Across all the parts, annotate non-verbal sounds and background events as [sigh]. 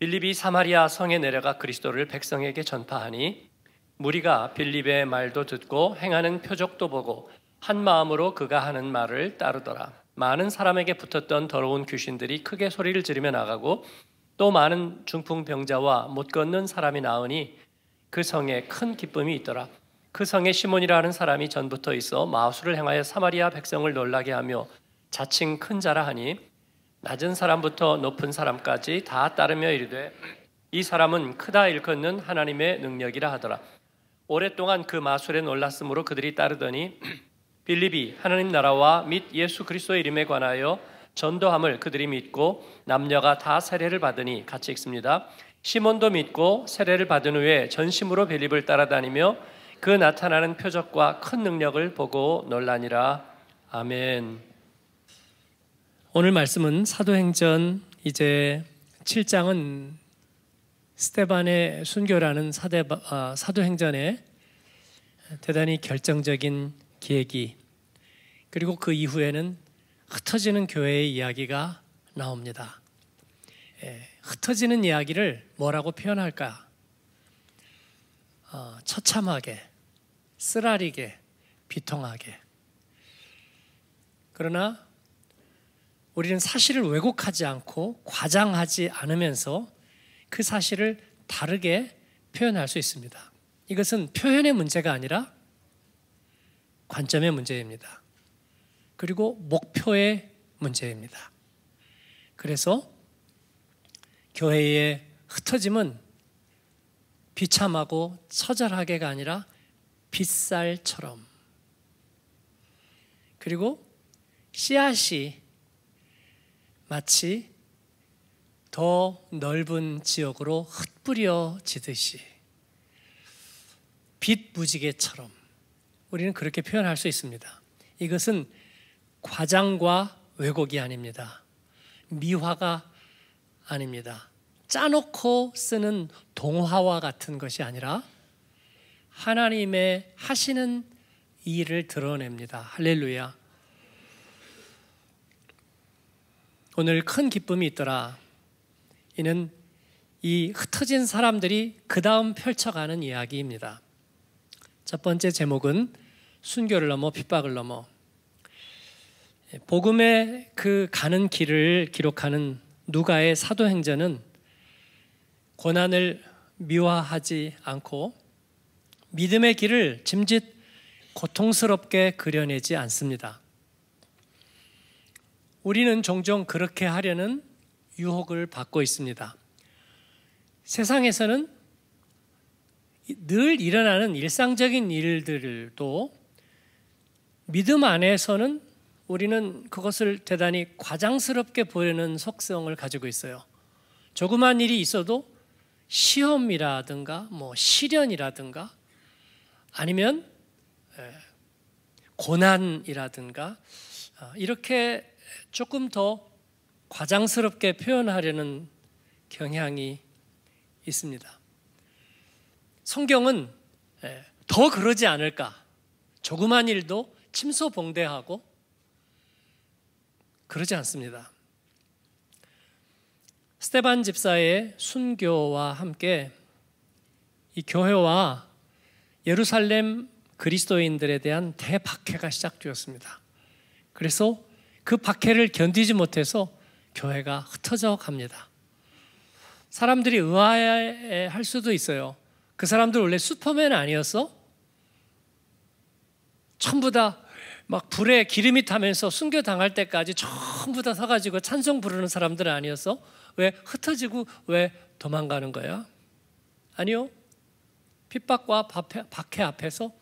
빌립이 사마리아 성에 내려가 그리스도를 백성에게 전파하니 무리가 빌립의 말도 듣고 행하는 표적도 보고 한 마음으로 그가 하는 말을 따르더라. 많은 사람에게 붙었던 더러운 귀신들이 크게 소리를 지르며 나가고 또 많은 중풍 병자와 못 걷는 사람이 나오니그 성에 큰 기쁨이 있더라. 그 성에 시몬이라는 사람이 전부터 있어 마술을 행하여 사마리아 백성을 놀라게 하며 자칭 큰 자라 하니 낮은 사람부터 높은 사람까지 다 따르며 이르되 이 사람은 크다 일컫는 하나님의 능력이라 하더라. 오랫동안 그 마술에 놀랐으므로 그들이 따르더니 [clears throat] 빌립이 하나님 나라와 및 예수 그리스도의 이름에 관하여 전도함을 그들이 믿고 남녀가 다 세례를 받으니 같이 읽습니다. 시몬도 믿고 세례를 받은 후에 전심으로 빌립을 따라다니며 그 나타나는 표적과 큰 능력을 보고 놀라니라. 아멘. 오늘 말씀은 사도행전 이제 7장은 스테반의 순교라는 사대, 아, 사도행전의 대단히 결정적인 기획이 그리고 그 이후에는 흩어지는 교회의 이야기가 나옵니다. 예, 흩어지는 이야기를 뭐라고 표현할까? 어, 처참하게, 쓰라리게, 비통하게. 그러나 우리는 사실을 왜곡하지 않고 과장하지 않으면서 그 사실을 다르게 표현할 수 있습니다. 이것은 표현의 문제가 아니라 관점의 문제입니다. 그리고 목표의 문제입니다. 그래서 교회의 흩어짐은 비참하고 처절하게가 아니라 빗살처럼 그리고 씨앗이 마치 더 넓은 지역으로 흩뿌려지듯이 빛 무지개처럼 우리는 그렇게 표현할 수 있습니다. 이것은 과장과 왜곡이 아닙니다. 미화가 아닙니다. 짜놓고 쓰는 동화와 같은 것이 아니라 하나님의 하시는 일을 드러냅니다. 할렐루야. 오늘 큰 기쁨이 있더라. 이는 이 흩어진 사람들이 그 다음 펼쳐가는 이야기입니다. 첫 번째 제목은 순교를 넘어 핍박을 넘어 예, 복음의 그 가는 길을 기록하는 누가의 사도행전은 고난을 미화하지 않고 믿음의 길을 짐짓 고통스럽게 그려내지 않습니다. 우리는 종종 그렇게 하려는 유혹을 받고 있습니다. 세상에서는 늘 일어나는 일상적인 일들도 믿음 안에서는 우리는 그것을 대단히 과장스럽게 보이는 속성을 가지고 있어요. 조그만 일이 있어도 시험이라든가 뭐 시련이라든가 아니면 고난이라든가 어, 이렇게 조금 더 과장스럽게 표현하려는 경향이 있습니다. 성경은 예, 더 그러지 않을까. 조그만 일도 침소봉대하고 그러지 않습니다. 스테반 집사의 순교와 함께 이 교회와 예루살렘 그리스도인들에 대한 대박해가 시작되었습니다. 그래서 그 박해를 견디지 못해서 교회가 흩어져 갑니다. 사람들이 의아해할 수도 있어요. 그 사람들 원래 슈퍼맨 아니었어? 전부 다 막 불에 기름이 타면서 순교 당할 때까지 전부 다 서가지고 찬송 부르는 사람들 아니었어? 왜 흩어지고 왜 도망가는 거야? 아니요. 핍박과 박해 앞에서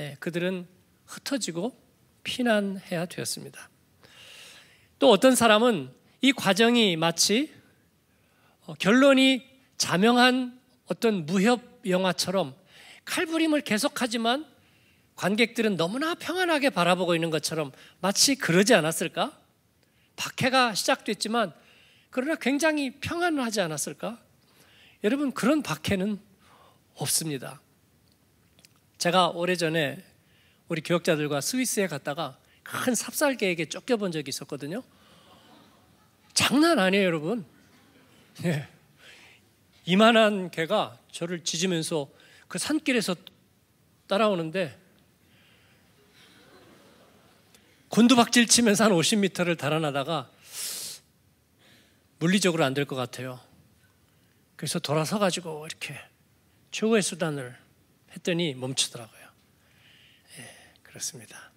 예, 그들은 흩어지고 피난해야 되었습니다. 또 어떤 사람은 이 과정이 마치 어, 결론이 자명한 어떤 무협 영화처럼 칼부림을 계속하지만 관객들은 너무나 평안하게 바라보고 있는 것처럼 마치 그러지 않았을까? 박해가 시작됐지만 그러나 굉장히 평안하지 않았을까? 여러분 그런 박해는 없습니다. 제가 오래전에 우리 교역자들과 스위스에 갔다가 한 삽살개에게 쫓겨본 적이 있었거든요. 장난 아니에요, 여러분. 예. 이만한 개가 저를 짖으면서 그 산길에서 따라오는데 곤두박질 치면서 한 50m를 달아나다가 물리적으로 안 될 것 같아요. 그래서 돌아서 가지고 이렇게 최후의 수단을 했더니 멈추더라고요. 예, 그렇습니다.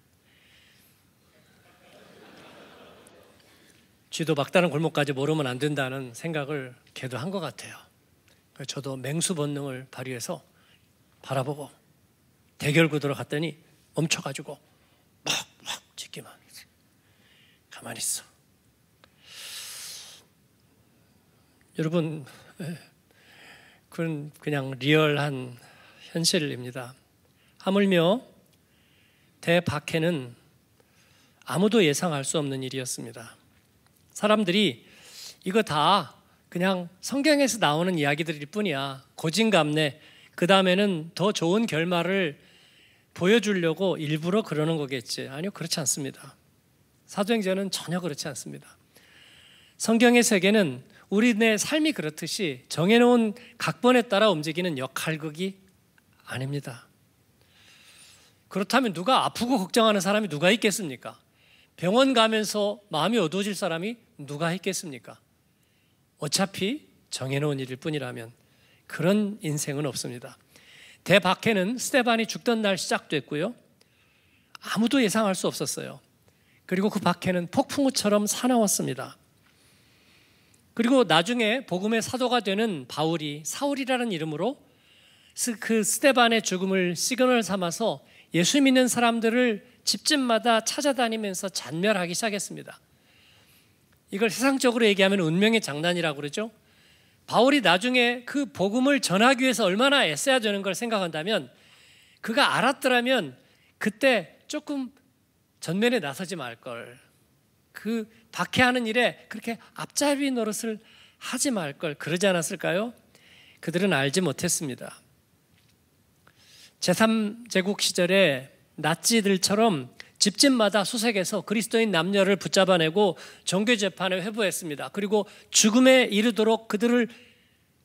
쥐도 막다른 골목까지 모르면 안 된다는 생각을 걔도 한 것 같아요. 저도 맹수 본능을 발휘해서 바라보고 대결 구도로 갔더니 멈춰가지고 막막 짖기만 가만히 있어. 여러분 예, 그건 그냥 리얼한 현실입니다. 하물며 대박해는 아무도 예상할 수 없는 일이었습니다. 사람들이 이거 다 그냥 성경에서 나오는 이야기들일 뿐이야. 고진감래. 그 다음에는 더 좋은 결말을 보여주려고 일부러 그러는 거겠지. 아니요, 그렇지 않습니다. 사도행전은 전혀 그렇지 않습니다. 성경의 세계는 우리네 삶이 그렇듯이 정해놓은 각본에 따라 움직이는 역할극이 아닙니다. 그렇다면 누가 아프고 걱정하는 사람이 누가 있겠습니까? 병원 가면서 마음이 어두워질 사람이 누가 했겠습니까? 어차피 정해놓은 일일 뿐이라면 그런 인생은 없습니다. 대박해는 스테반이 죽던 날 시작됐고요. 아무도 예상할 수 없었어요. 그리고 그 박해는 폭풍우처럼 사나웠습니다. 그리고 나중에 복음의 사도가 되는 바울이 사울이라는 이름으로 그 스테반의 죽음을 시그널 삼아서 예수 믿는 사람들을 집집마다 찾아다니면서 잔멸하기 시작했습니다. 이걸 세상적으로 얘기하면 운명의 장난이라고 그러죠. 바울이 나중에 그 복음을 전하기 위해서 얼마나 애써야 되는 걸 생각한다면 그가 알았더라면 그때 조금 전면에 나서지 말 걸. 그 박해하는 일에 그렇게 앞잡이 노릇을 하지 말 걸. 그러지 않았을까요? 그들은 알지 못했습니다. 제3제국 시절에 나치들처럼 집집마다 수색해서 그리스도인 남녀를 붙잡아내고 정교 재판에 회부했습니다. 그리고 죽음에 이르도록 그들을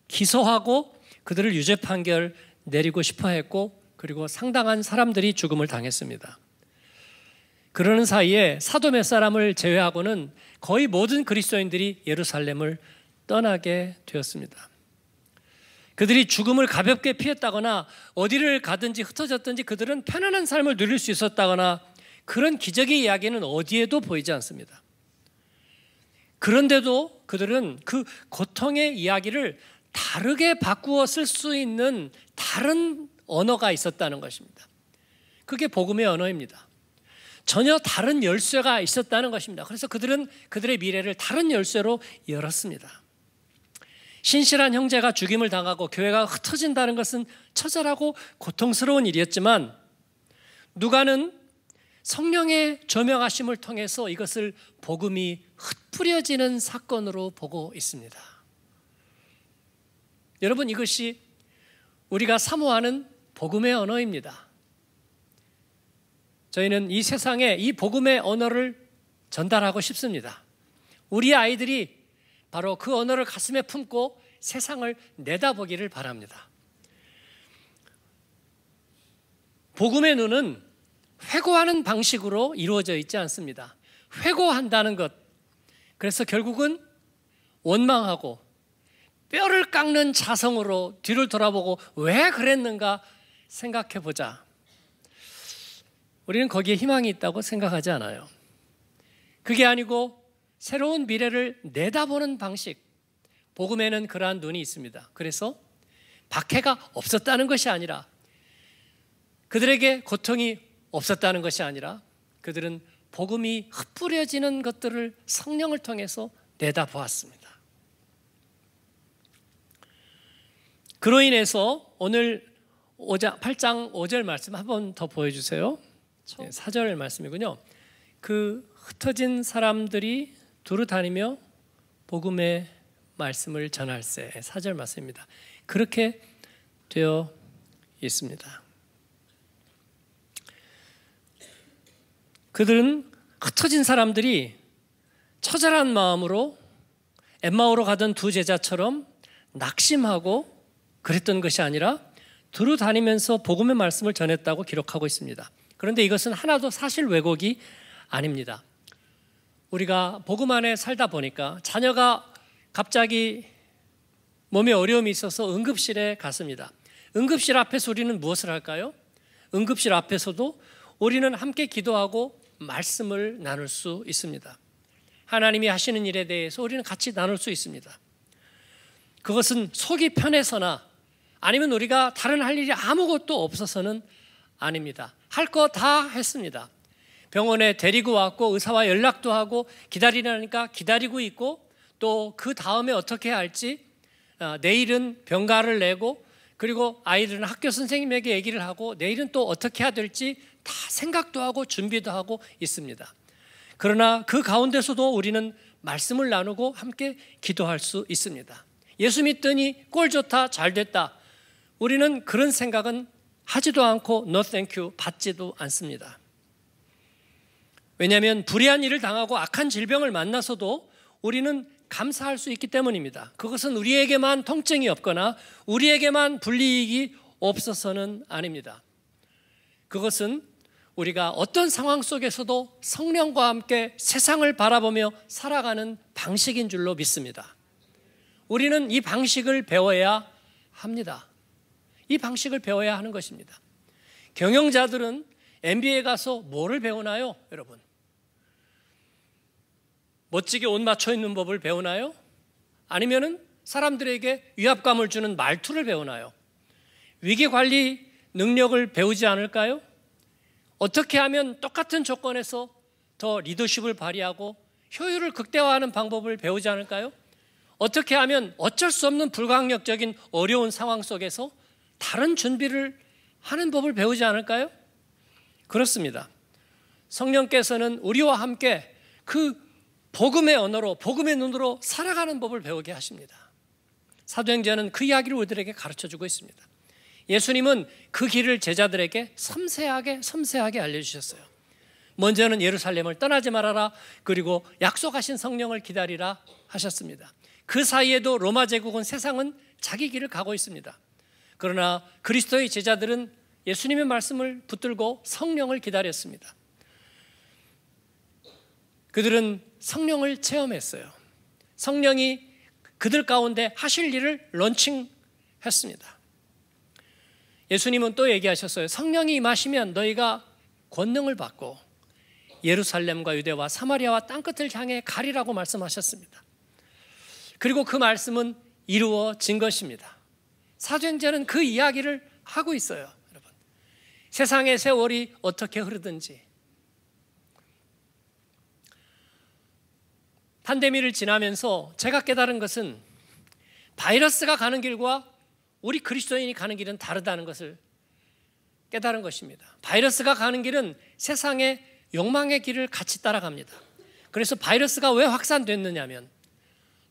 기소하고 그들을 유죄 판결 내리고 싶어 했고 그리고 상당한 사람들이 죽음을 당했습니다. 그러는 사이에 사도몇 사람을 제외하고는 거의 모든 그리스도인들이 예루살렘을 떠나게 되었습니다. 그들이 죽음을 가볍게 피했다거나 어디를 가든지 흩어졌든지 그들은 편안한 삶을 누릴 수 있었다거나 그런 기적의 이야기는 어디에도 보이지 않습니다. 그런데도 그들은 그 고통의 이야기를 다르게 바꾸어 쓸 수 있는 다른 언어가 있었다는 것입니다. 그게 복음의 언어입니다. 전혀 다른 열쇠가 있었다는 것입니다. 그래서 그들은 그들의 미래를 다른 열쇠로 열었습니다. 신실한 형제가 죽임을 당하고 교회가 흩어진다는 것은 처절하고 고통스러운 일이었지만 누가는 성령의 조명하심을 통해서 이것을 복음이 흩뿌려지는 사건으로 보고 있습니다. 여러분 이것이 우리가 사모하는 복음의 언어입니다. 저희는 이 세상에 이 복음의 언어를 전달하고 싶습니다. 우리 아이들이 바로 그 언어를 가슴에 품고 세상을 내다보기를 바랍니다. 복음의 눈은 회고하는 방식으로 이루어져 있지 않습니다. 회고한다는 것. 그래서 결국은 원망하고 뼈를 깎는 자성으로 뒤를 돌아보고 왜 그랬는가 생각해 보자. 우리는 거기에 희망이 있다고 생각하지 않아요. 그게 아니고 새로운 미래를 내다보는 방식. 복음에는 그러한 눈이 있습니다. 그래서 박해가 없었다는 것이 아니라 그들에게 고통이 없었다는 것이 아니라 그들은 복음이 흩뿌려지는 것들을 성령을 통해서 내다보았습니다. 그로 인해서 오늘 5장, 8장 5절 말씀 한번 더 보여주세요. 네, 4절 말씀이군요. 그 흩어진 사람들이 두루 다니며 복음의 말씀을 전할세 사절 맞습니다. 그렇게 되어 있습니다. 그들은 흩어진 사람들이 처절한 마음으로 엠마오로 가던 두 제자처럼 낙심하고 그랬던 것이 아니라 두루 다니면서 복음의 말씀을 전했다고 기록하고 있습니다. 그런데 이것은 하나도 사실 왜곡이 아닙니다. 우리가 복음 안에 살다 보니까 자녀가 갑자기 몸에 어려움이 있어서 응급실에 갔습니다. 응급실 앞에서 우리는 무엇을 할까요? 응급실 앞에서도 우리는 함께 기도하고 말씀을 나눌 수 있습니다. 하나님이 하시는 일에 대해서 우리는 같이 나눌 수 있습니다. 그것은 속이 편해서나 아니면 우리가 다른 할 일이 아무것도 없어서는 아닙니다. 할 거 다 했습니다. 병원에 데리고 왔고 의사와 연락도 하고 기다리라니까 기다리고 있고 또 그 다음에 어떻게 할지 어, 내일은 병가를 내고 그리고 아이들은 학교 선생님에게 얘기를 하고 내일은 또 어떻게 해야 될지 다 생각도 하고 준비도 하고 있습니다. 그러나 그 가운데서도 우리는 말씀을 나누고 함께 기도할 수 있습니다. 예수 믿더니 꼴 좋다, 잘 됐다. 우리는 그런 생각은 하지도 않고 no thank you 받지도 않습니다. 왜냐하면 불의한 일을 당하고 악한 질병을 만나서도 우리는 감사할 수 있기 때문입니다. 그것은 우리에게만 통증이 없거나 우리에게만 불리익이 없어서는 아닙니다. 그것은 우리가 어떤 상황 속에서도 성령과 함께 세상을 바라보며 살아가는 방식인 줄로 믿습니다. 우리는 이 방식을 배워야 합니다. 이 방식을 배워야 하는 것입니다. 경영자들은 MBA 가서 뭐를 배우나요, 여러분? 멋지게 옷 맞춰 입는 법을 배우나요? 아니면은 사람들에게 위압감을 주는 말투를 배우나요? 위기 관리 능력을 배우지 않을까요? 어떻게 하면 똑같은 조건에서 더 리더십을 발휘하고 효율을 극대화하는 방법을 배우지 않을까요? 어떻게 하면 어쩔 수 없는 불강력적인 어려운 상황 속에서 다른 준비를 하는 법을 배우지 않을까요? 그렇습니다. 성령께서는 우리와 함께 그 복음의 언어로 복음의 눈으로 살아가는 법을 배우게 하십니다. 사도행전은 그 이야기를 우리들에게 가르쳐 주고 있습니다. 예수님은 그 길을 제자들에게 섬세하게 섬세하게 알려 주셨어요. 먼저는 예루살렘을 떠나지 말아라. 그리고 약속하신 성령을 기다리라 하셨습니다. 그 사이에도 로마 제국은 세상은 자기 길을 가고 있습니다. 그러나 그리스도의 제자들은 예수님의 말씀을 붙들고 성령을 기다렸습니다. 그들은 성령을 체험했어요. 성령이 그들 가운데 하실 일을 런칭했습니다. 예수님은 또 얘기하셨어요. 성령이 임하시면 너희가 권능을 받고 예루살렘과 유대와 사마리아와 땅끝을 향해 가리라고 말씀하셨습니다. 그리고 그 말씀은 이루어진 것입니다. 사도행전은 그 이야기를 하고 있어요, 여러분. 세상의 세월이 어떻게 흐르든지 판데미를 지나면서 제가 깨달은 것은 바이러스가 가는 길과 우리 그리스도인이 가는 길은 다르다는 것을 깨달은 것입니다. 바이러스가 가는 길은 세상의 욕망의 길을 같이 따라갑니다. 그래서 바이러스가 왜 확산됐느냐면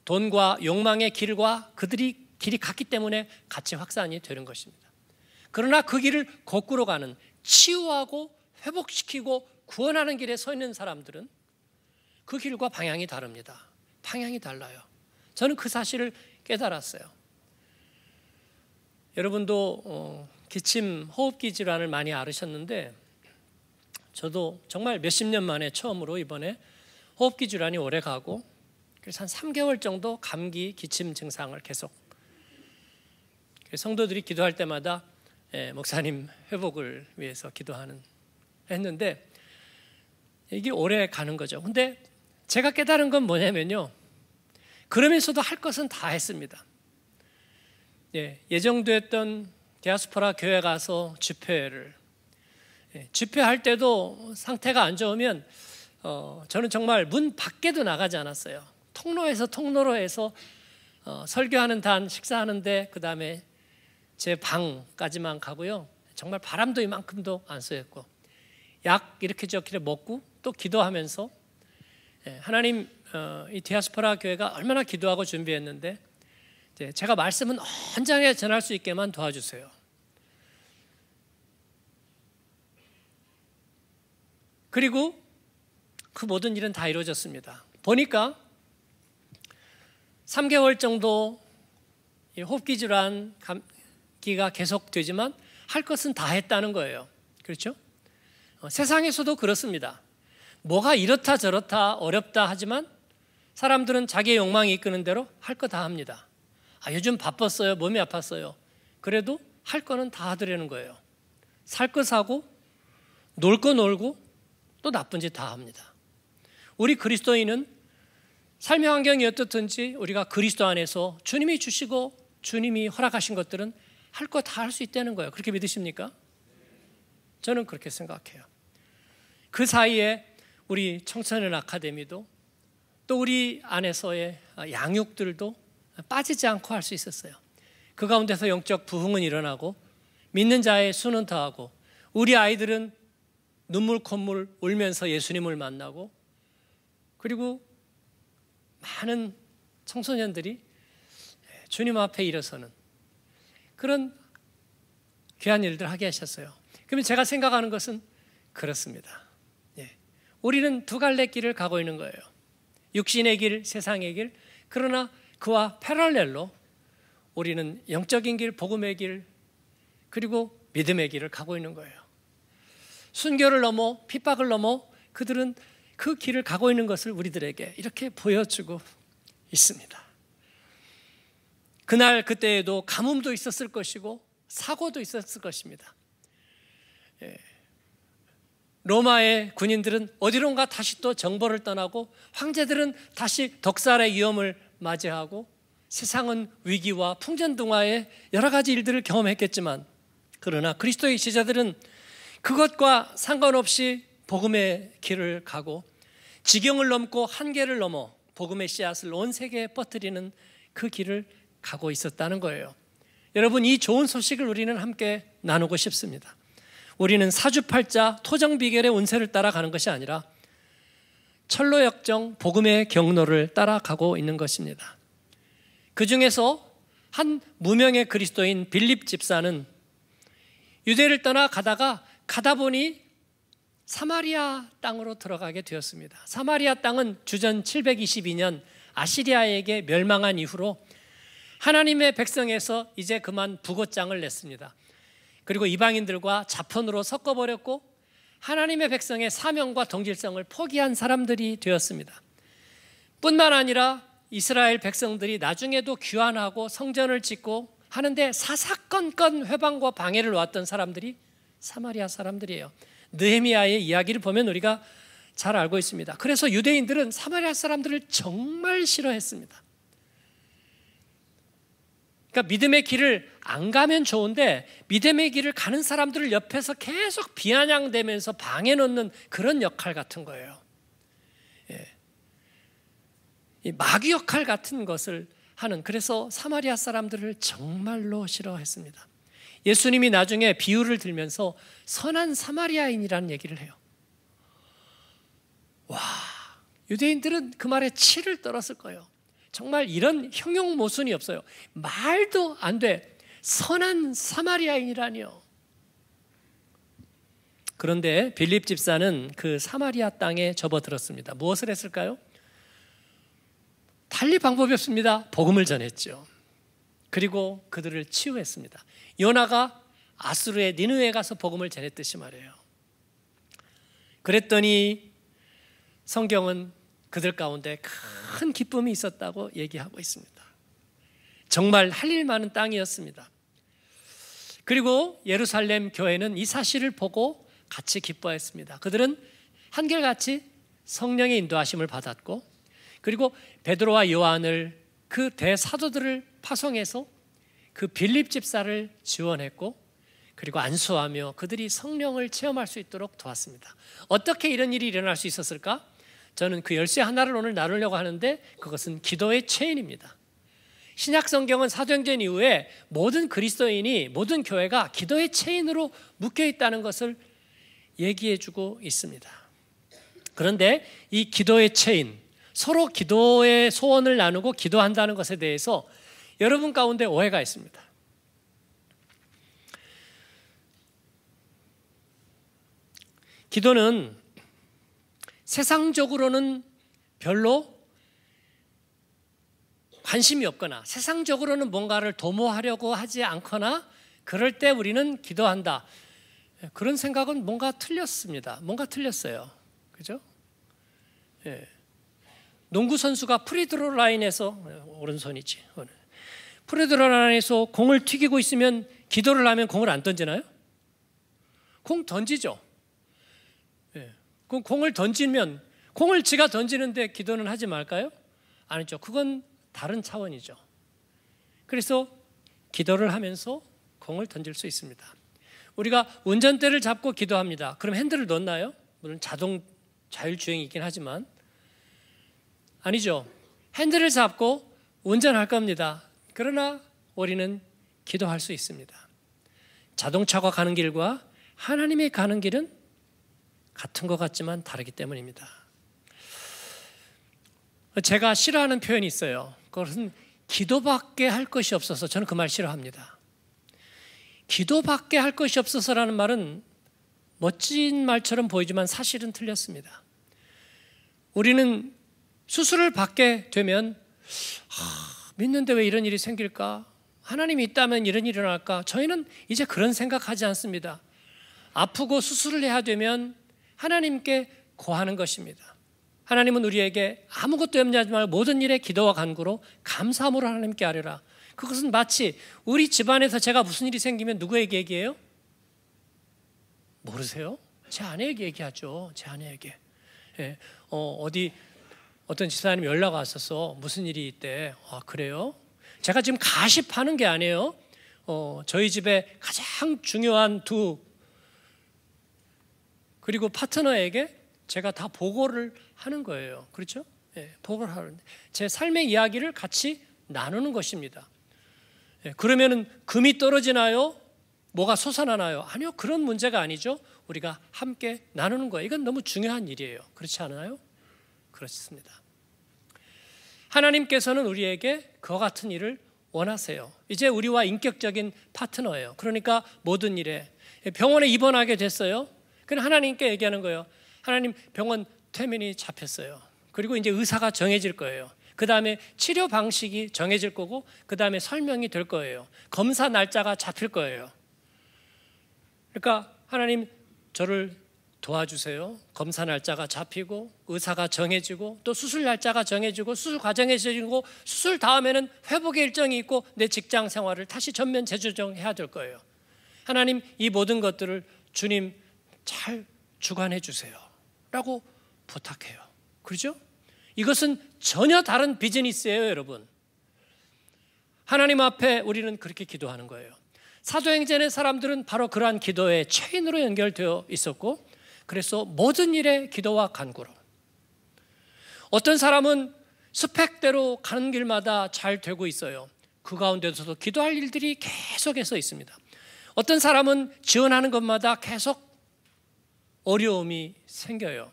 돈과 욕망의 길과 그들이 길이 같기 때문에 같이 확산이 되는 것입니다. 그러나 그 길을 거꾸로 가는 치유하고 회복시키고 구원하는 길에 서 있는 사람들은 그 길과 방향이 다릅니다. 방향이 달라요. 저는 그 사실을 깨달았어요. 여러분도 어, 기침 호흡기 질환을 많이 앓으셨는데 저도 정말 몇십 년 만에 처음으로 이번에 호흡기 질환이 오래 가고 그래서 한 3개월 정도 감기 기침 증상을 계속 그 성도들이 기도할 때마다 예, 목사님 회복을 위해서 기도하는 했는데 이게 오래 가는 거죠. 근데 제가 깨달은 건 뭐냐면요. 그러면서도 할 것은 다 했습니다. 예, 예정됐던 디아스포라 교회 가서 집회를 예, 집회할 때도 상태가 안 좋으면 어, 저는 정말 문 밖에도 나가지 않았어요. 통로에서 통로로 해서 어, 설교하는 단 식사하는데 그 다음에 제 방까지만 가고요. 정말 바람도 이만큼도 안 쏘였고 약 이렇게 저렇게 먹고 또 기도하면서 예, 하나님 어, 이 디아스포라 교회가 얼마나 기도하고 준비했는데 제가 말씀은 언장에 전할 수 있게만 도와주세요. 그리고 그 모든 일은 다 이루어졌습니다. 보니까 3개월 정도 호흡기 질환 감기가 계속되지만 할 것은 다 했다는 거예요. 그렇죠? 어, 세상에서도 그렇습니다. 뭐가 이렇다 저렇다 어렵다 하지만 사람들은 자기의 욕망이 이끄는 대로 할 거 다 합니다. 아, 요즘 바빴어요. 몸이 아팠어요. 그래도 할 거는 다 하더라는 거예요. 살 거 사고 놀 거 놀고 또 나쁜 짓 다 합니다. 우리 그리스도인은 삶의 환경이 어떻든지 우리가 그리스도 안에서 주님이 주시고 주님이 허락하신 것들은 할 거 다 할 수 있다는 거예요. 그렇게 믿으십니까? 저는 그렇게 생각해요. 그 사이에 우리 청소년 아카데미도 또 우리 안에서의 양육들도 빠지지 않고 할 수 있었어요. 그 가운데서 영적 부흥은 일어나고 믿는 자의 수는 더하고 우리 아이들은 눈물 콧물 울면서 예수님을 만나고 그리고 많은 청소년들이 주님 앞에 일어서는 그런 귀한 일들 하게 하셨어요. 그러면 제가 생각하는 것은 그렇습니다. 우리는 두 갈래 길을 가고 있는 거예요. 육신의 길, 세상의 길. 그러나 그와 패럴렐로 우리는 영적인 길, 복음의 길, 그리고 믿음의 길을 가고 있는 거예요. 순교를 넘어 핍박을 넘어 그들은 그 길을 가고 있는 것을 우리들에게 이렇게 보여주고 있습니다. 그날 그때에도 가뭄도 있었을 것이고 사고도 있었을 것입니다. 예. 로마의 군인들은 어디론가 다시 또 정벌을 떠나고 황제들은 다시 독살의 위험을 맞이하고 세상은 위기와 풍전등화의 여러 가지 일들을 경험했겠지만 그러나 그리스도의 제자들은 그것과 상관없이 복음의 길을 가고 지경을 넘고 한계를 넘어 복음의 씨앗을 온 세계에 퍼뜨리는그 길을 가고 있었다는 거예요. 여러분 이 좋은 소식을 우리는 함께 나누고 싶습니다. 우리는 사주팔자 토정 비결의 운세를 따라가는 것이 아니라 철로 역정 복음의 경로를 따라가고 있는 것입니다. 그 중에서 한 무명의 그리스도인 빌립 집사는 유대를 떠나 가다가 가다 보니 사마리아 땅으로 들어가게 되었습니다. 사마리아 땅은 주전 722년 아시리아에게 멸망한 이후로 하나님의 백성에서 이제 그만 부고장을 냈습니다. 그리고 이방인들과 자편으로 섞어버렸고 하나님의 백성의 사명과 동질성을 포기한 사람들이 되었습니다. 뿐만 아니라 이스라엘 백성들이 나중에도 귀환하고 성전을 짓고 하는데 사사건건 회방과 방해를 왔던 사람들이 사마리아 사람들이에요. 느헤미야의 이야기를 보면 우리가 잘 알고 있습니다. 그래서 유대인들은 사마리아 사람들을 정말 싫어했습니다. 그러니까 믿음의 길을 안 가면 좋은데 믿음의 길을 가는 사람들을 옆에서 계속 비아냥대면서 방해 놓는 그런 역할 같은 거예요. 예. 마귀 역할 같은 것을 하는 그래서 사마리아 사람들을 정말로 싫어했습니다. 예수님이 나중에 비유를 들면서 선한 사마리아인이라는 얘기를 해요. 와, 유대인들은 그 말에 치를 떨었을 거예요. 정말 이런 형용 모순이 없어요. 말도 안 돼. 선한 사마리아인이라니요. 그런데 빌립 집사는 그 사마리아 땅에 접어들었습니다. 무엇을 했을까요? 달리 방법이 없습니다. 복음을 전했죠. 그리고 그들을 치유했습니다. 요나가 아수르의 니누에 가서 복음을 전했듯이 말이에요. 그랬더니 성경은 그들 가운데 큰 기쁨이 있었다고 얘기하고 있습니다. 정말 할 일 많은 땅이었습니다. 그리고 예루살렘 교회는 이 사실을 보고 같이 기뻐했습니다. 그들은 한결같이 성령의 인도하심을 받았고 그리고 베드로와 요한을 그 대사도들을 파송해서 그 빌립 집사를 지원했고 그리고 안수하며 그들이 성령을 체험할 수 있도록 도왔습니다. 어떻게 이런 일이 일어날 수 있었을까? 저는 그 열쇠 하나를 오늘 나누려고 하는데 그것은 기도의 체인입니다. 신약 성경은 사도행전 이후에 모든 그리스도인이 모든 교회가 기도의 체인으로 묶여 있다는 것을 얘기해 주고 있습니다. 그런데 이 기도의 체인, 서로 기도의 소원을 나누고 기도한다는 것에 대해서 여러분 가운데 오해가 있습니다. 기도는 세상적으로는 별로 관심이 없거나 세상적으로는 뭔가를 도모하려고 하지 않거나 그럴 때 우리는 기도한다. 예, 그런 생각은 뭔가 틀렸습니다. 뭔가 틀렸어요. 그죠? 예. 농구 선수가 프리드로 라인에서 예, 오른손이지. 프리드로 라인에서 공을 튀기고 있으면 기도를 하면 공을 안 던지나요? 공 던지죠. 예. 그럼 공을 던지면 공을 지가 던지는데 기도는 하지 말까요? 아니죠. 그건 다른 차원이죠. 그래서 기도를 하면서 공을 던질 수 있습니다. 우리가 운전대를 잡고 기도합니다. 그럼 핸들을 넣나요? 물론 자동 자율주행이긴 하지만 아니죠. 핸들을 잡고 운전할 겁니다. 그러나 우리는 기도할 수 있습니다. 자동차가 가는 길과 하나님이 가는 길은 같은 것 같지만 다르기 때문입니다. 제가 싫어하는 표현이 있어요. 그것은 기도밖에 할 것이 없어서 저는 그 말 싫어합니다. 기도밖에 할 것이 없어서라는 말은 멋진 말처럼 보이지만 사실은 틀렸습니다. 우리는 수술을 받게 되면 아, 믿는데 왜 이런 일이 생길까? 하나님이 있다면 이런 일이 일어날까? 저희는 이제 그런 생각하지 않습니다. 아프고 수술을 해야 되면 하나님께 고하는 것입니다. 하나님은 우리에게 아무것도 염려하지 말고 모든 일에 기도와 간구로 감사함으로 하나님께 아뢰라. 그것은 마치 우리 집안에서 제가 무슨 일이 생기면 누구에게 얘기해요? 모르세요? 제 아내에게 얘기하죠. 제 아내에게. 예, 어, 어디 어떤 지사님 연락 왔었어. 무슨 일이 있대. 아, 그래요? 제가 지금 가십하는 게 아니에요. 어, 저희 집에 가장 중요한 두 그리고 파트너에게 제가 다 보고를 하는 거예요. 그렇죠? 예, 복을 하는데 제 삶의 이야기를 같이 나누는 것입니다. 예, 그러면은 금이 떨어지나요? 뭐가 솟아나나요? 아니요, 그런 문제가 아니죠. 우리가 함께 나누는 거예요. 이건 너무 중요한 일이에요. 그렇지 않아요? 그렇습니다. 하나님께서는 우리에게 그와 같은 일을 원하세요. 이제 우리와 인격적인 파트너예요. 그러니까 모든 일에 병원에 입원하게 됐어요. 그럼 그러니까 하나님께 얘기하는 거예요. 하나님 병원 테면이 잡혔어요. 그리고 이제 의사가 정해질 거예요. 그 다음에 치료 방식이 정해질 거고, 그 다음에 설명이 될 거예요. 검사 날짜가 잡힐 거예요. 그러니까 하나님 저를 도와주세요. 검사 날짜가 잡히고 의사가 정해지고 또 수술 날짜가 정해지고 수술 과정이 정해지고 수술 다음에는 회복의 일정이 있고 내 직장 생활을 다시 전면 재조정해야 될 거예요. 하나님 이 모든 것들을 주님 잘 주관해 주세요. 라고 부탁해요. 그렇죠? 이것은 전혀 다른 비즈니스예요, 여러분. 하나님 앞에 우리는 그렇게 기도하는 거예요. 사도행전의 사람들은 바로 그러한 기도의 체인으로 연결되어 있었고, 그래서 모든 일에 기도와 간구로. 어떤 사람은 스펙대로 가는 길마다 잘 되고 있어요. 그 가운데서도 기도할 일들이 계속해서 있습니다. 어떤 사람은 지원하는 것마다 계속 어려움이 생겨요.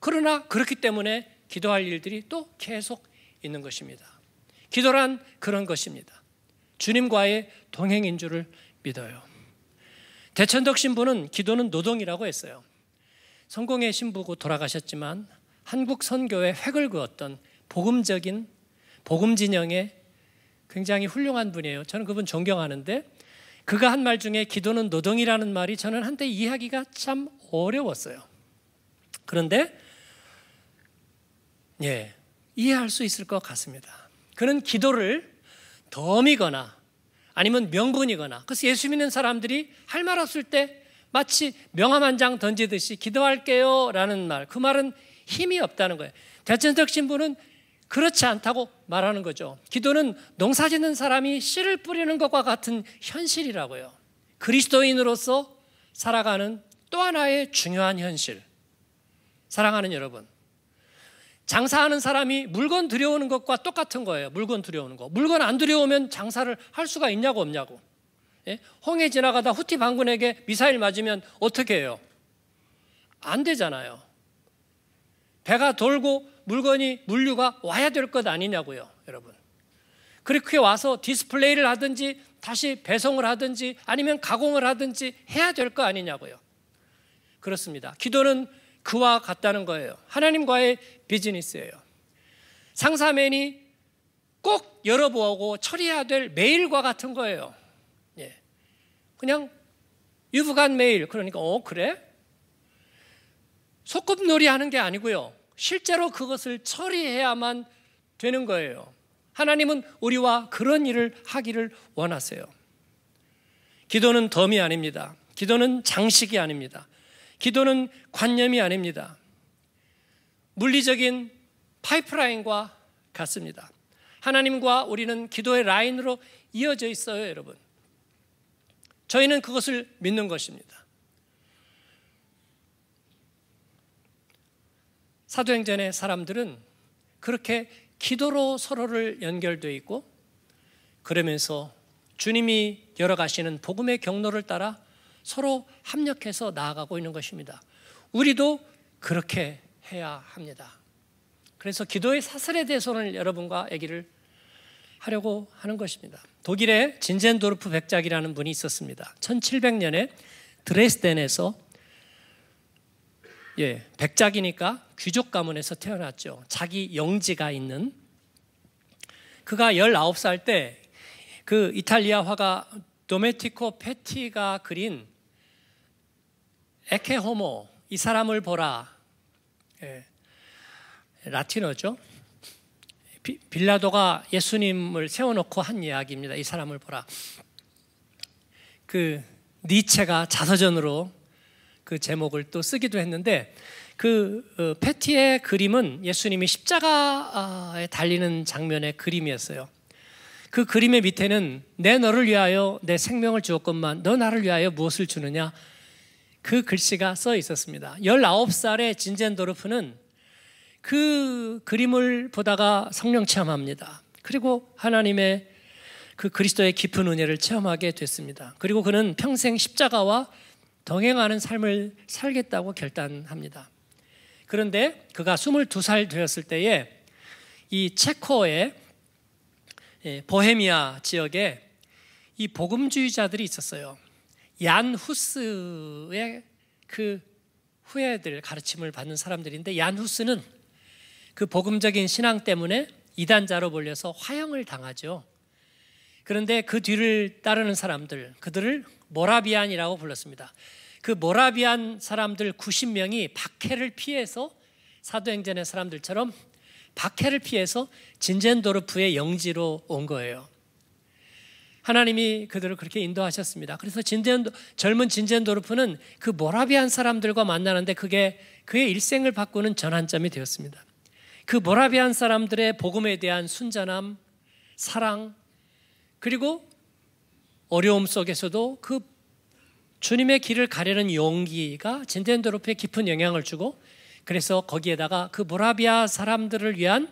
그러나 그렇기 때문에 기도할 일들이 또 계속 있는 것입니다. 기도란 그런 것입니다. 주님과의 동행인 줄을 믿어요. 대천덕 신부는 기도는 노동이라고 했어요. 성공의 신부고 돌아가셨지만 한국 선교의 획을 그었던 복음적인 복음 진영의 굉장히 훌륭한 분이에요. 저는 그분 존경하는데 그가 한 말 중에 기도는 노동이라는 말이 저는 한때 이해하기가 참 어려웠어요. 그런데 예, 이해할 수 있을 것 같습니다. 그는 기도를 덤이거나 아니면 명분이거나 그래서 예수 믿는 사람들이 할 말 없을 때 마치 명함 한 장 던지듯이 기도할게요 라는 말 그 말은 힘이 없다는 거예요. 대천적 신부는 그렇지 않다고 말하는 거죠. 기도는 농사 짓는 사람이 씨를 뿌리는 것과 같은 현실이라고요. 그리스도인으로서 살아가는 또 하나의 중요한 현실. 사랑하는 여러분, 장사하는 사람이 물건 들여오는 것과 똑같은 거예요. 물건 들여오는 거. 물건 안 들여오면 장사를 할 수가 있냐고 없냐고. 예? 홍해 지나가다 후티 반군에게 미사일 맞으면 어떻게 해요? 안 되잖아요. 배가 돌고 물건이 물류가 와야 될 것 아니냐고요, 여러분. 그렇게 와서 디스플레이를 하든지 다시 배송을 하든지 아니면 가공을 하든지 해야 될 거 아니냐고요. 그렇습니다. 기도는 그와 같다는 거예요. 하나님과의 비즈니스예요. 상사맨이 꼭 열어보고 처리해야 될 메일과 같은 거예요. 예. 그냥 유부간 메일. 그러니까, 어, 그래? 소꿉놀이 하는 게 아니고요. 실제로 그것을 처리해야만 되는 거예요. 하나님은 우리와 그런 일을 하기를 원하세요. 기도는 덤이 아닙니다. 기도는 장식이 아닙니다. 기도는 관념이 아닙니다. 물리적인 파이프라인과 같습니다. 하나님과 우리는 기도의 라인으로 이어져 있어요, 여러분. 저희는 그것을 믿는 것입니다. 사도행전의 사람들은 그렇게 기도로 서로를 연결되어 있고 그러면서 주님이 열어가시는 복음의 경로를 따라 서로 합력해서 나아가고 있는 것입니다. 우리도 그렇게 해야 합니다. 그래서 기도의 사슬에 대해서는 여러분과 얘기를 하려고 하는 것입니다. 독일의 진젠도르프 백작이라는 분이 있었습니다. 1700년에 드레스덴에서 예, 백작이니까 귀족 가문에서 태어났죠. 자기 영지가 있는 그가 19살 때 그 이탈리아 화가 도메티코 페티가 그린 에케호모 이 사람을 보라 예, 라틴어죠. 빌라도가 예수님을 세워놓고 한 이야기입니다. 이 사람을 보라. 그 니체가 자서전으로 그 제목을 또 쓰기도 했는데 그 패티의 어, 그림은 예수님이 십자가에 달리는 장면의 그림이었어요. 그 그림의 밑에는 내 너를 위하여 내 생명을 주었건만 너 나를 위하여 무엇을 주느냐 그 글씨가 써 있었습니다. 19살의 진젠도르프는 그 그림을 보다가 성령 체험합니다. 그리고 하나님의 그 그리스도의 깊은 은혜를 체험하게 됐습니다. 그리고 그는 평생 십자가와 동행하는 삶을 살겠다고 결단합니다. 그런데 그가 22살 되었을 때에 이 체코의 예, 보헤미아 지역에 이 복음주의자들이 있었어요. 얀 후스의 그 후예들 가르침을 받는 사람들인데 얀 후스는 그 복음적인 신앙 때문에 이단자로 몰려서 화형을 당하죠. 그런데 그 뒤를 따르는 사람들, 그들을 모라비안이라고 불렀습니다. 그 모라비안 사람들 90명이 박해를 피해서 사도행전의 사람들처럼 박해를 피해서 진젠도르프의 영지로 온 거예요. 하나님이 그들을 그렇게 인도하셨습니다. 그래서 진젠도, 젊은 진젠도르프는 그 모라비안 사람들과 만나는데 그게 그의 일생을 바꾸는 전환점이 되었습니다. 그 모라비안 사람들의 복음에 대한 순전함, 사랑, 그리고 어려움 속에서도 그 주님의 길을 가려는 용기가 진덴도르프에 깊은 영향을 주고 그래서 거기에다가 그 모라비아 사람들을 위한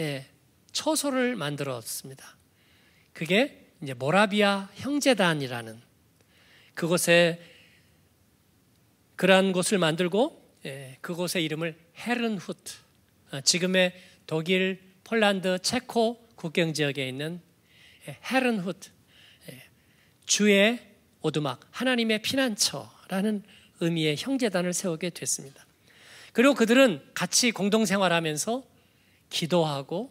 예, 처소를 만들었습니다. 그게 이제 모라비아 형제단이라는 그곳에 그러한 곳을 만들고 예, 그곳의 이름을 헤른후트 아, 지금의 독일, 폴란드, 체코 국경 지역에 있는 예, 헤른후트 예, 주의 오두막 하나님의 피난처라는 의미의 형제단을 세우게 됐습니다. 그리고 그들은 같이 공동생활하면서 기도하고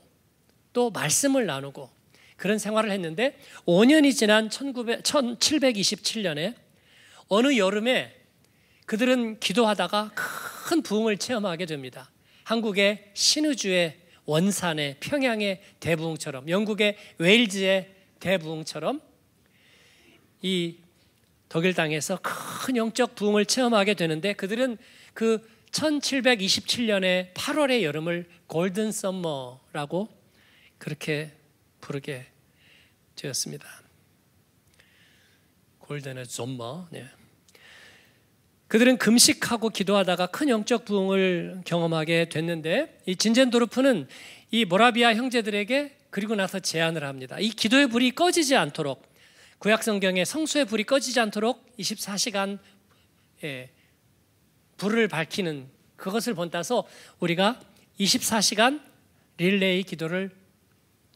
또 말씀을 나누고 그런 생활을 했는데 5년이 지난 1900, 1727년에 어느 여름에 그들은 기도하다가 큰 부흥을 체험하게 됩니다. 한국의 신우주의 원산의 평양의 대부흥처럼 영국의 웨일즈의 대부흥처럼 이 독일 땅에서 큰 영적 부흥을 체험하게 되는데 그들은 그 1727년의 8월의 여름을 골든 썸머라고 그렇게 부르게 되었습니다. 골든의 좀머. 예. 네. 그들은 금식하고 기도하다가 큰 영적 부흥을 경험하게 됐는데 이 진젠도르프는 이 모라비아 형제들에게 그리고 나서 제안을 합니다. 이 기도의 불이 꺼지지 않도록 구약 성경에 성수의 불이 꺼지지 않도록 24시간 예, 불을 밝히는 그것을 본따서 우리가 24시간 릴레이 기도를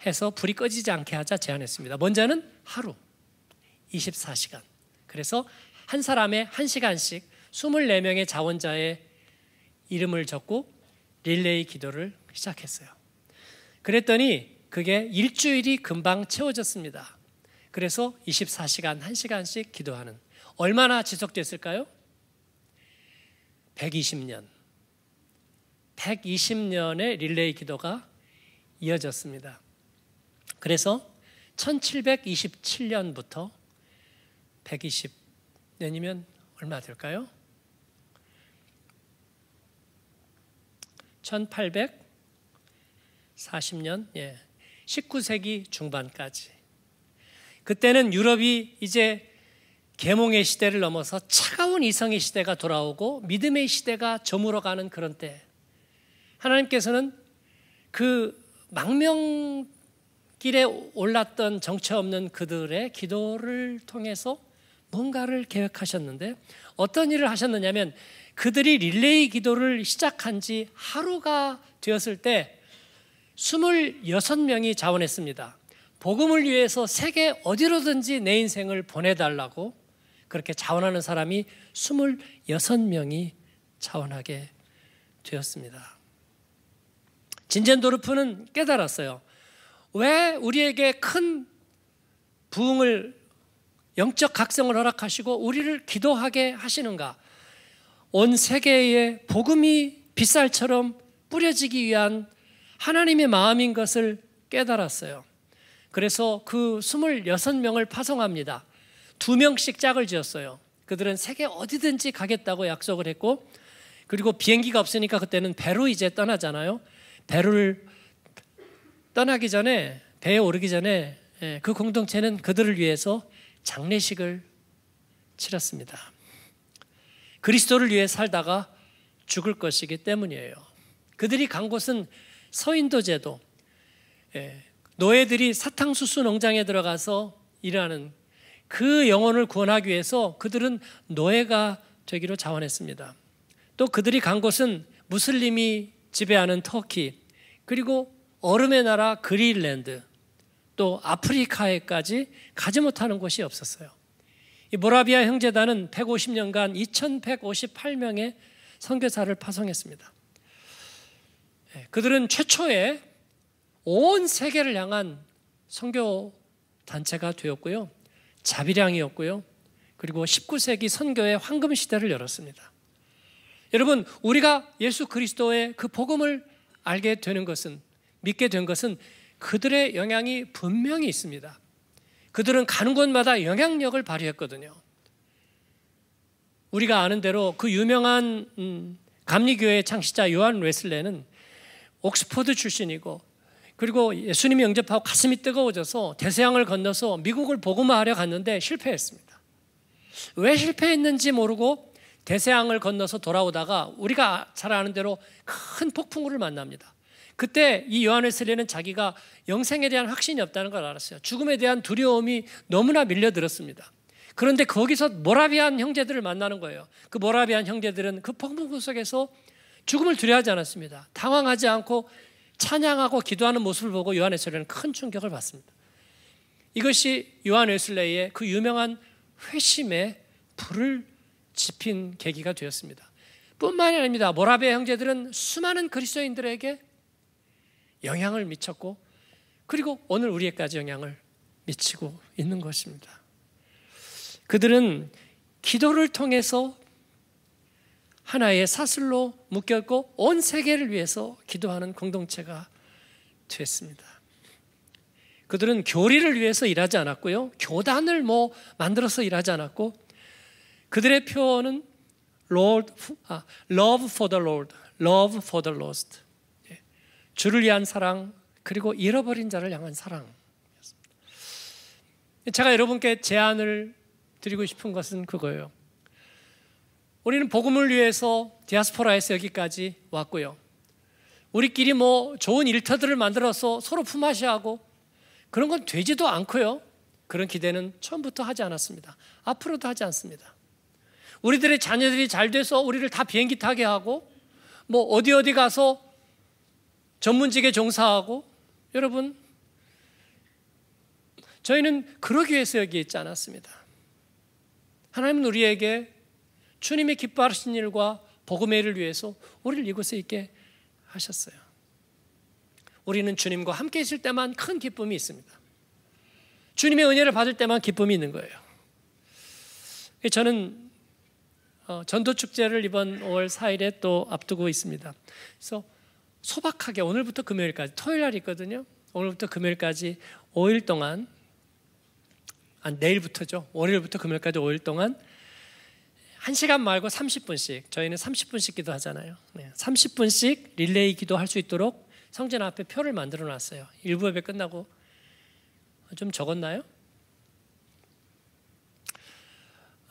해서 불이 꺼지지 않게 하자 제안했습니다. 먼저는 하루 24시간. 그래서 한 사람의 1시간씩 24명의 자원자의 이름을 적고 릴레이 기도를 시작했어요. 그랬더니 그게 일주일이 금방 채워졌습니다. 그래서 24시간 1시간씩 기도하는 얼마나 지속됐을까요? 120년. 120년의 릴레이 기도가 이어졌습니다. 그래서 1727년부터 120년이면 얼마 될까요? 1840년, 예. 19세기 중반까지. 그때는 유럽이 이제 계몽의 시대를 넘어서 차가운 이성의 시대가 돌아오고 믿음의 시대가 저물어가는 그런 때. 하나님께서는 그 망명 길에 올랐던 정처 없는 그들의 기도를 통해서 뭔가를 계획하셨는데 어떤 일을 하셨느냐면 그들이 릴레이 기도를 시작한 지 하루가 되었을 때 26명이 자원했습니다. 복음을 위해서 세계 어디로든지 내 인생을 보내달라고 그렇게 자원하는 사람이 26명이 자원하게 되었습니다. 진젠도르프는 깨달았어요. 왜 우리에게 큰 부흥을 영적 각성을 허락하시고 우리를 기도하게 하시는가? 온 세계에 복음이 빗살처럼 뿌려지기 위한 하나님의 마음인 것을 깨달았어요. 그래서 그 26명을 파송합니다. 두 명씩 짝을 지었어요. 그들은 세계 어디든지 가겠다고 약속을 했고, 그리고 비행기가 없으니까 그때는 배로 이제 떠나잖아요. 배를 떠나기 전에 배에 오르기 전에 예, 그 공동체는 그들을 위해서 장례식을 치렀습니다. 그리스도를 위해 살다가 죽을 것이기 때문이에요. 그들이 간 곳은 서인도 제도, 예, 노예들이 사탕수수 농장에 들어가서 일하는 그 영혼을 구원하기 위해서 그들은 노예가 되기로 자원했습니다. 또 그들이 간 곳은 무슬림이 지배하는 터키, 그리고 얼음의 나라 그린랜드 또 아프리카에까지 가지 못하는 곳이 없었어요. 이 모라비아 형제단은 150년간 2,158명의 선교사를 파송했습니다. 예, 그들은 최초의 온 세계를 향한 선교 단체가 되었고요. 자비량이었고요. 그리고 19세기 선교의 황금 시대를 열었습니다. 여러분, 우리가 예수 그리스도의 그 복음을 알게 되는 것은 믿게 된 것은 그들의 영향이 분명히 있습니다. 그들은 가는 곳마다 영향력을 발휘했거든요. 우리가 아는 대로 그 유명한 음, 감리교회 창시자 요한 웨슬레는 옥스퍼드 출신이고 그리고 예수님이 영접하고 가슴이 뜨거워져서 대서양을 건너서 미국을 복음화하려 갔는데 실패했습니다. 왜 실패했는지 모르고 대서양을 건너서 돌아오다가 우리가 잘 아는 대로 큰 폭풍우를 만납니다. 그때 이 요한을 슬리는 자기가 영생에 대한 확신이 없다는 걸 알았어요. 죽음에 대한 두려움이 너무나 밀려들었습니다. 그런데 거기서 모라비안 형제들을 만나는 거예요. 그 모라비안 형제들은 그 폭풍 속에서 죽음을 두려워하지 않았습니다. 당황하지 않고 찬양하고 기도하는 모습을 보고 요한 웨슬레는 큰 충격을 받습니다. 이것이 요한 웨슬레의 그 유명한 회심의 불을 지핀 계기가 되었습니다. 뿐만이 아닙니다. 모라베 비 형제들은 수많은 그리스도인들에게 영향을 미쳤고 그리고 오늘 우리에까지 영향을 미치고 있는 것입니다. 그들은 기도를 통해서 하나의 사슬로 묶였고 온 세계를 위해서 기도하는 공동체가 됐습니다. 그들은 교리를 위해서 일하지 않았고요. 교단을 뭐 만들어서 일하지 않았고 그들의 표현은 Lord, 아, love for the Lord, love for the lost. 주를 위한 사랑, 그리고 잃어버린 자를 향한 사랑. 제가 여러분께 제안을 드리고 싶은 것은 그거예요. 우리는 복음을 위해서 디아스포라에서 여기까지 왔고요. 우리끼리 뭐 좋은 일터들을 만들어서 서로 품앗이하고 그런 건 되지도 않고요. 그런 기대는 처음부터 하지 않았습니다. 앞으로도 하지 않습니다. 우리들의 자녀들이 잘 돼서 우리를 다 비행기 타게 하고 뭐 어디 어디 가서 전문직에 종사하고 여러분 저희는 그러기 위해서 여기 있지 않았습니다. 하나님은 우리에게 주님의 기뻐하신 일과 복음의 일을 위해서 우리를 이곳에 있게 하셨어요. 우리는 주님과 함께 있을 때만 큰 기쁨이 있습니다. 주님의 은혜를 받을 때만 기쁨이 있는 거예요. 예, 저는 어, 전도 축제를 이번 5월 4일에 또 앞두고 있습니다. 그래서 소박하게 오늘부터 금요일까지 토요일 날 있거든요. 오늘부터 금요일까지 5일 동안 아, 내일부터죠. 월요일부터 금요일까지 5일 동안 1시간 말고 30분씩 저희는 30분씩 기도하잖아요. 네, 30분씩 릴레이 기도할 수 있도록 성전 앞에 표를 만들어 놨어요. 일부 예배 끝나고 좀 적었나요?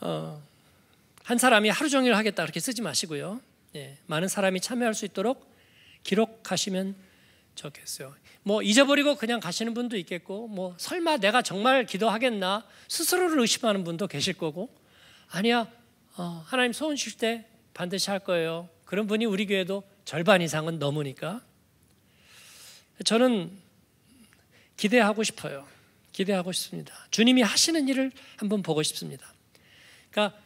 어, 한 사람이 하루 종일 하겠다 그렇게 쓰지 마시고요. 예, 많은 사람이 참여할 수 있도록 기록하시면 좋겠어요. 뭐 잊어버리고 그냥 가시는 분도 있겠고, 뭐 설마 내가 정말 기도하겠나 스스로를 의심하는 분도 계실 거고, 아니야 어, 하나님 소원 실때 반드시 할 거예요. 그런 분이 우리 교회도 절반 이상은 넘으니까 저는 기대하고 싶어요. 기대하고 싶습니다. 주님이 하시는 일을 한번 보고 싶습니다. 그러니까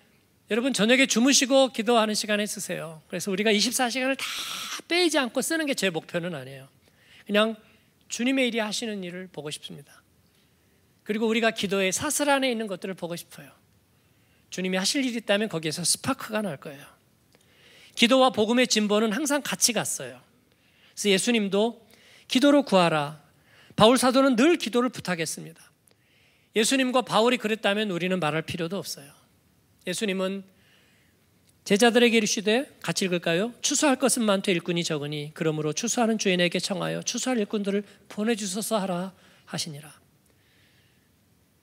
여러분 저녁에 주무시고 기도하는 시간에 쓰세요. 그래서 우리가 24시간을 다 빼지 않고 쓰는 게 제 목표는 아니에요. 그냥 주님의 일이 하시는 일을 보고 싶습니다. 그리고 우리가 기도의 사슬 안에 있는 것들을 보고 싶어요. 주님이 하실 일이 있다면 거기에서 스파크가 날 거예요. 기도와 복음의 진보는 항상 같이 갔어요. 그래서 예수님도 기도로 구하라. 바울 사도는 늘 기도를 부탁했습니다. 예수님과 바울이 그랬다면 우리는 말할 필요도 없어요. 예수님은 제자들에게 이르시되 같이 읽을까요? 추수할 것은 많되 일꾼이 적으니 그러므로 추수하는 주인에게 청하여 추수할 일꾼들을 보내주소서 하라 하시니라.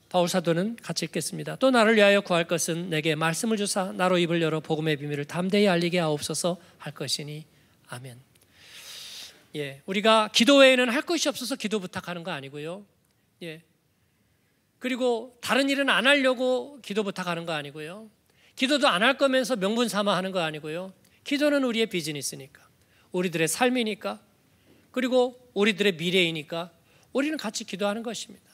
바울 사도는 같이 읽겠습니다. 또 나를 위하여 구할 것은 내게 말씀을 주사 나로 입을 열어 복음의 비밀을 담대히 알리게 하옵소서 할 것이니 아멘. 예, 우리가 기도 외에는 할 것이 없어서 기도 부탁하는 거 아니고요. 예, 그리고 다른 일은 안 하려고 기도 부탁하는 거 아니고요. 기도도 안 할 거면서 명분 삼아 하는 거 아니고요. 기도는 우리의 비즈니스니까. 우리들의 삶이니까. 그리고 우리들의 미래이니까 우리는 같이 기도하는 것입니다.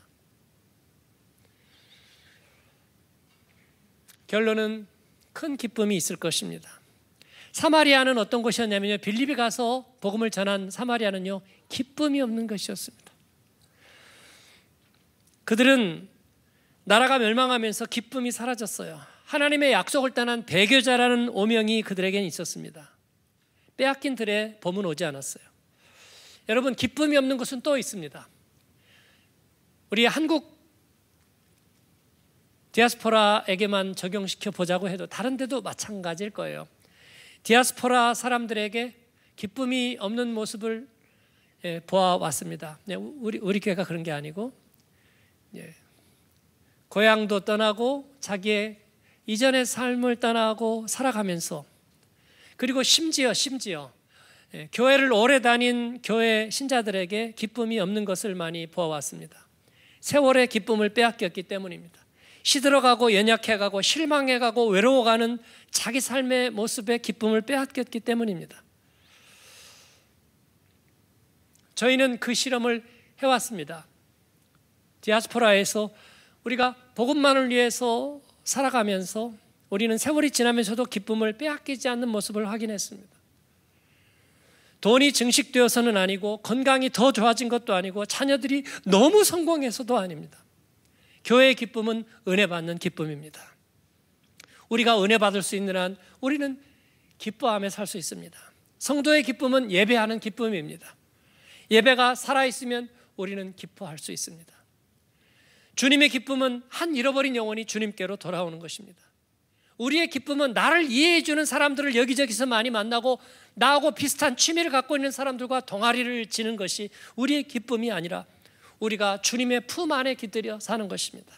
결론은 큰 기쁨이 있을 것입니다. 사마리아는 어떤 곳이었냐면요. 빌립이 가서 복음을 전한 사마리아는요. 기쁨이 없는 것이었습니다. 그들은 나라가 멸망하면서 기쁨이 사라졌어요. 하나님의 약속을 떠난 배교자라는 오명이 그들에겐 있었습니다. 빼앗긴 들의 봄은 오지 않았어요. 여러분, 기쁨이 없는 것은 또 있습니다. 우리 한국 디아스포라에게만 적용시켜 보자고 해도 다른 데도 마찬가지일 거예요. 디아스포라 사람들에게 기쁨이 없는 모습을 예, 보아왔습니다. 네, 우리, 우리 교회가 그런 게 아니고, 예, 고향도 떠나고 자기의 이전의 삶을 떠나고 살아가면서 그리고 심지어 심지어 예, 교회를 오래 다닌 교회 신자들에게 기쁨이 없는 것을 많이 보아왔습니다. 세월의 기쁨을 빼앗겼기 때문입니다. 시들어가고 연약해가고 실망해가고 외로워가는 자기 삶의 모습에 기쁨을 빼앗겼기 때문입니다. 저희는 그 실험을 해왔습니다. 디아스포라에서 우리가 복음만을 위해서 살아가면서 우리는 세월이 지나면서도 기쁨을 빼앗기지 않는 모습을 확인했습니다. 돈이 증식되어서는 아니고 건강이 더 좋아진 것도 아니고 자녀들이 너무 성공해서도 아닙니다. 교회의 기쁨은 은혜 받는 기쁨입니다. 우리가 은혜 받을 수 있는 한 우리는 기뻐함에살 수 있습니다. 성도의 기쁨은 예배하는 기쁨입니다. 예배가 살아있으면 우리는 기뻐할 수 있습니다. 주님의 기쁨은 한 잃어버린 영혼이 주님께로 돌아오는 것입니다. 우리의 기쁨은 나를 이해해주는 사람들을 여기저기서 많이 만나고 나하고 비슷한 취미를 갖고 있는 사람들과 동아리를 지는 것이 우리의 기쁨이 아니라 우리가 주님의 품 안에 깃들여 사는 것입니다.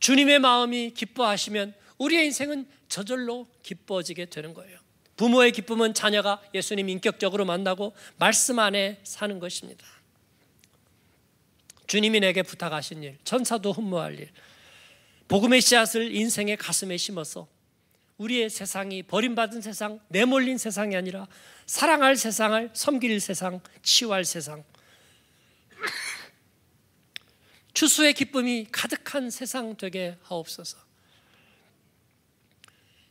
주님의 마음이 기뻐하시면 우리의 인생은 저절로 기뻐지게 되는 거예요. 부모의 기쁨은 자녀가 예수님 인격적으로 만나고 말씀 안에 사는 것입니다. 주님이 내게 부탁하신 일, 천사도 흠모할 일, 복음의 씨앗을 인생의 가슴에 심어서 우리의 세상이 버림받은 세상, 내몰린 세상이 아니라 사랑할 세상을 섬길 세상, 치유할 세상, 추수의 기쁨이 가득한 세상 되게 하옵소서.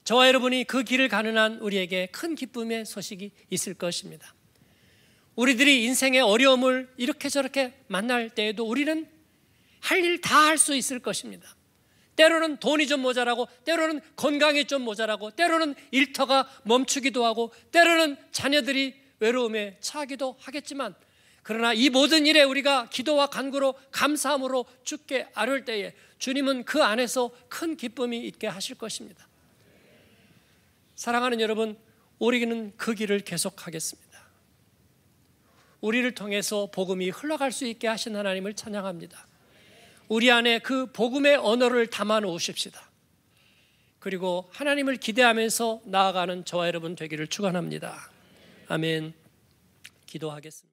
저와 여러분이 그 길을 가는 한 우리에게 큰 기쁨의 소식이 있을 것입니다. 우리들이 인생의 어려움을 이렇게 저렇게 만날 때에도 우리는 할 일 다 할 수 있을 것입니다. 때로는 돈이 좀 모자라고, 때로는 건강이 좀 모자라고, 때로는 일터가 멈추기도 하고, 때로는 자녀들이 외로움에 차기도 하겠지만, 그러나 이 모든 일에 우리가 기도와 간구로 감사함으로 주께 아뢰 때에 주님은 그 안에서 큰 기쁨이 있게 하실 것입니다. 사랑하는 여러분, 우리는 그 길을 계속하겠습니다. 우리를 통해서 복음이 흘러갈 수 있게 하신 하나님을 찬양합니다. 우리 안에 그 복음의 언어를 담아 놓으십시다. 그리고 하나님을 기대하면서 나아가는 저와 여러분 되기를 축원합니다. 아멘. 기도하겠습니다.